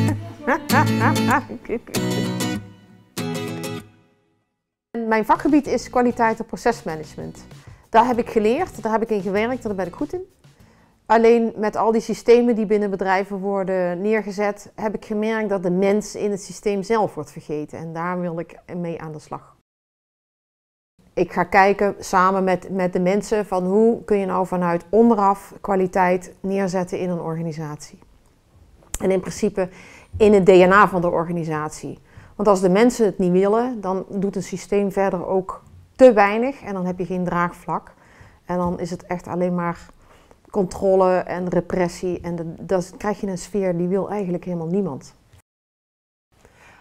Mijn vakgebied is kwaliteit en procesmanagement. Daar heb ik geleerd, daar heb ik in gewerkt, daar ben ik goed in. Alleen met al die systemen die binnen bedrijven worden neergezet, heb ik gemerkt dat de mens in het systeem zelf wordt vergeten. En daar wil ik mee aan de slag. Ik ga kijken samen met, met de mensen van hoe kun je nou vanuit onderaf kwaliteit neerzetten in een organisatie. En in principe in het DNA van de organisatie. Want als de mensen het niet willen, dan doet een systeem verder ook te weinig en dan heb je geen draagvlak. En dan is het echt alleen maar controle en repressie. En dan krijg je een sfeer die wil eigenlijk helemaal niemand.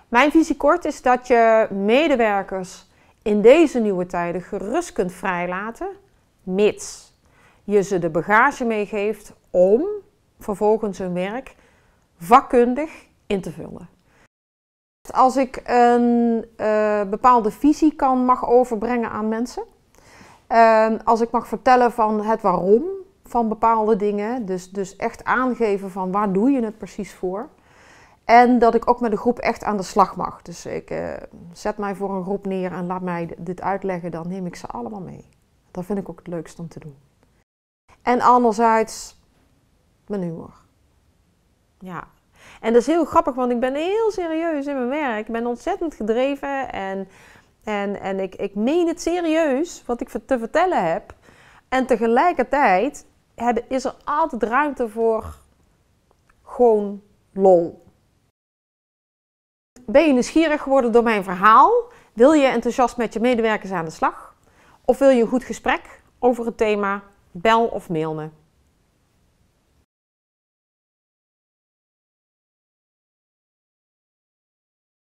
Mijn visie kort is dat je medewerkers in deze nieuwe tijden gerust kunt vrijlaten, mits je ze de bagage meegeeft om vervolgens hun werk vakkundig in te vullen. Als ik een eh, bepaalde visie kan, mag overbrengen aan mensen. Ehm, als ik mag vertellen van het waarom van bepaalde dingen. Dus, dus echt aangeven van waar doe je het precies voor. En dat ik ook met de groep echt aan de slag mag. Dus ik eh, zet mij voor een groep neer en laat mij dit uitleggen. Dan neem ik ze allemaal mee. Dat vind ik ook het leukst om te doen. En anderzijds, mijn humor. Ja. En dat is heel grappig, want ik ben heel serieus in mijn werk. Ik ben ontzettend gedreven en, en, en ik, ik meen het serieus wat ik te vertellen heb. En tegelijkertijd heb, is er altijd ruimte voor gewoon lol. Ben je nieuwsgierig geworden door mijn verhaal? Wil je enthousiast met je medewerkers aan de slag? Of wil je een goed gesprek over het thema? Bel of mail me.